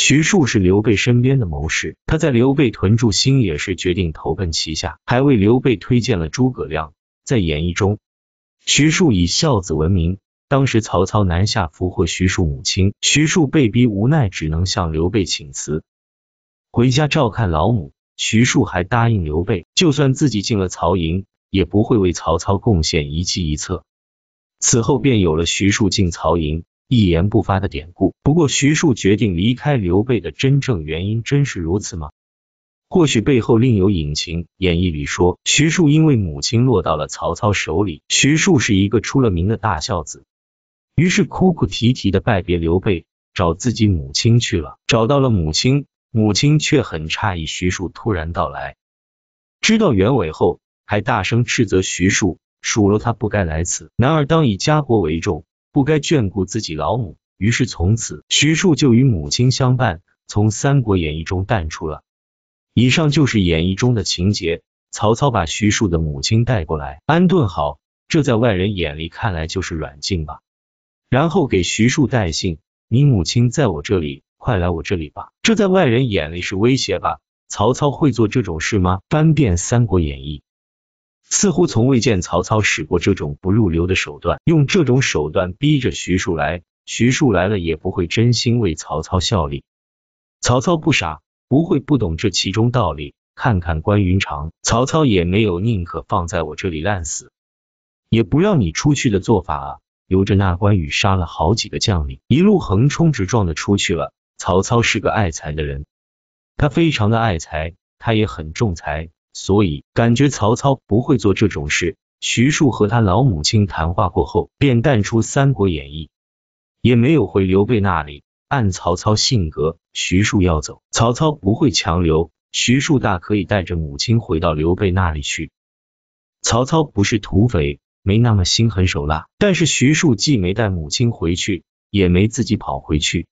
徐庶是刘备身边的谋士，他在刘备屯驻新野时决定投奔旗下，还为刘备推荐了诸葛亮。在演义中，徐庶以孝子闻名。当时曹操南下俘获徐庶母亲，徐庶被逼无奈，只能向刘备请辞，回家照看老母。徐庶还答应刘备，就算自己进了曹营，也不会为曹操贡献一计一策。此后便有了徐庶进曹营。一言不发的典故。不过，徐庶决定离开刘备的真正原因，真是如此吗？或许背后另有隐情。演义里说，徐庶因为母亲落到了曹操手里，徐庶是一个出了名的大孝子，于是哭哭啼啼的拜别刘备，找自己母亲去了。找到了母亲，母亲却很诧异徐庶突然到来，知道原委后，还大声斥责徐庶，数落他不该来此，男儿当以家国为重。不该眷顾自己老母，于是从此，徐庶就与母亲相伴，从《三国演义》中淡出了。以上就是演义中的情节。曹操把徐庶的母亲带过来安顿好，这在外人眼里看来就是软禁吧？然后给徐庶带信，你母亲在我这里，快来我这里吧，这在外人眼里是威胁吧？曹操会做这种事吗？翻遍《三国演义》。似乎从未见曹操使过这种不入流的手段，用这种手段逼着徐庶来，徐庶来了也不会真心为曹操效力。曹操不傻，不会不懂这其中道理。看看关云长，曹操也没有宁可放在我这里烂死，也不让你出去的做法啊。由着那关羽杀了好几个将领，一路横冲直撞的出去了。曹操是个爱才的人，他非常的爱才，他也很重才。所以感觉曹操不会做这种事。徐庶和他老母亲谈话过后，便淡出《三国演义》，也没有回刘备那里。按曹操性格，徐庶要走，曹操不会强留。徐庶大可以带着母亲回到刘备那里去。曹操不是土匪，没那么心狠手辣。但是徐庶既没带母亲回去，也没自己跑回去。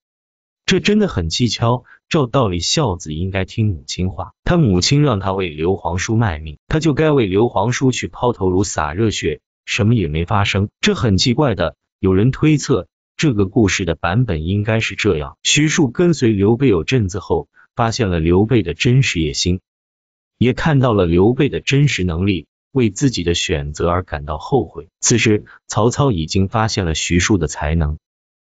这真的很蹊跷。照道理，孝子应该听母亲话。他母亲让他为刘皇叔卖命，他就该为刘皇叔去抛头颅、洒热血。什么也没发生，这很奇怪的。有人推测，这个故事的版本应该是这样：徐庶跟随刘备有阵子后，发现了刘备的真实野心，也看到了刘备的真实能力，为自己的选择而感到后悔。此时，曹操已经发现了徐庶的才能，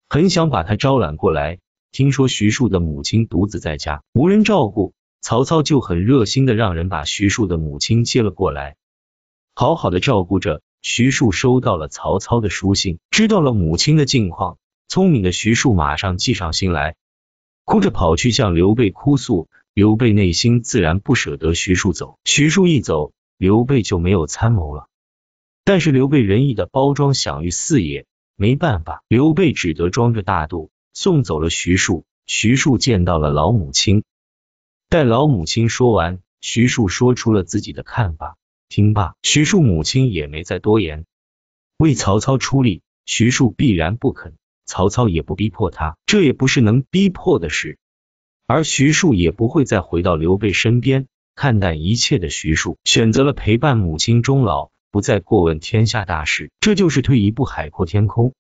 很想把他招揽过来。听说徐庶的母亲独自在家，无人照顾，曹操就很热心的让人把徐庶的母亲接了过来，好好的照顾着。徐庶收到了曹操的书信，知道了母亲的近况，聪明的徐庶马上计上心来，哭着跑去向刘备哭诉。刘备内心自然不舍得徐庶走，徐庶一走，刘备就没有参谋了。但是刘备仁义的包装享誉四野，没办法，刘备只得装着大度。送走了徐庶，徐庶见到了老母亲。待老母亲说完，徐庶说出了自己的看法。听罢，徐庶母亲也没再多言。为曹操出力，徐庶必然不肯，曹操也不逼迫他，这也不是能逼迫的事。而徐庶也不会再回到刘备身边。看淡一切的徐庶，选择了陪伴母亲终老，不再过问天下大事。这就是退一步海阔天空。